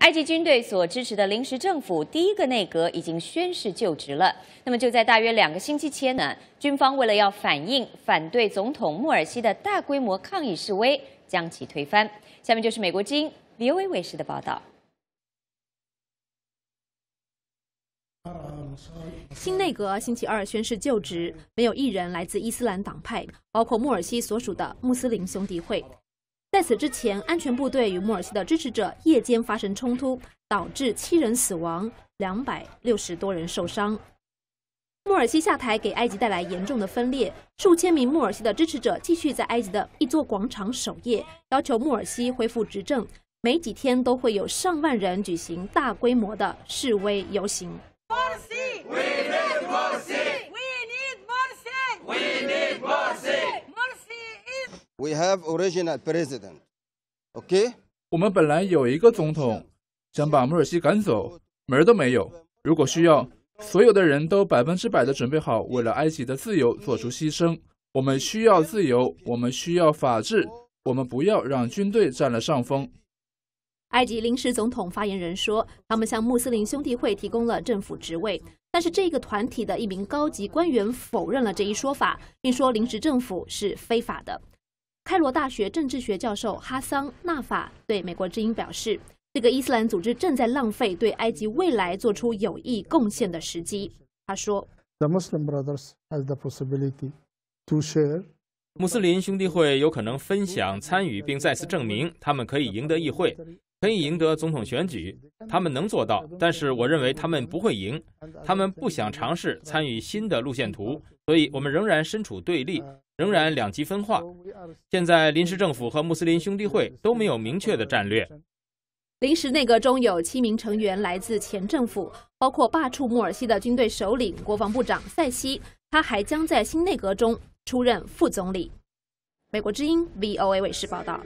埃及军队所支持的临时政府第一个内阁已经宣誓就职了。那么就在大约两个星期前呢，军方为了要反映反对总统穆尔西的大规模抗议示威，将其推翻。下面就是美国之音 VOA 卫视的报道。新内阁星期二宣誓就职，没有一人来自伊斯兰党派，包括穆尔西所属的穆斯林兄弟会。在此之前，安全部队与穆尔西的支持者夜间发生冲突，导致七人死亡，两百六十多人受伤。穆尔西下台给埃及带来严重的分裂，数千名穆尔西的支持者继续在埃及的一座广场守夜，要求穆尔西恢复执政。每几天都会有上万人举行大规模的示威游行。We have president. original Okay. 我们本来有一个总统，想把穆尔西赶走，门儿都没有。如果需要，所有的人都百分之百的准备好，为了埃及的自由做出牺牲。我们需要自由，我们需要法治，我们不要让军队占了上风。埃及临时总统发言人说，他们向穆斯林兄弟会提供了政府职位，但是这个团体的一名高级官员否认了这一说法，并说临时政府是非法的。开罗大学政治学教授哈桑·纳法对美国之音表示：“这个伊斯兰组织正在浪费对埃及未来做出有益贡献的时机。”他说：“穆斯林兄弟会有可能分享、参与，并再次证明他们可以赢得议会，可以赢得总统选举。他们能做到，但是我认为他们不会赢。他们不想尝试参与新的路线图，所以我们仍然身处对立。”仍然两极分化。现在，临时政府和穆斯林兄弟会都没有明确的战略。临时内阁中有七名成员来自前政府，包括罢黜穆尔西的军队首领、国防部长塞西。他还将在新内阁中出任副总理。美国之音 （VOA） 卫视报道。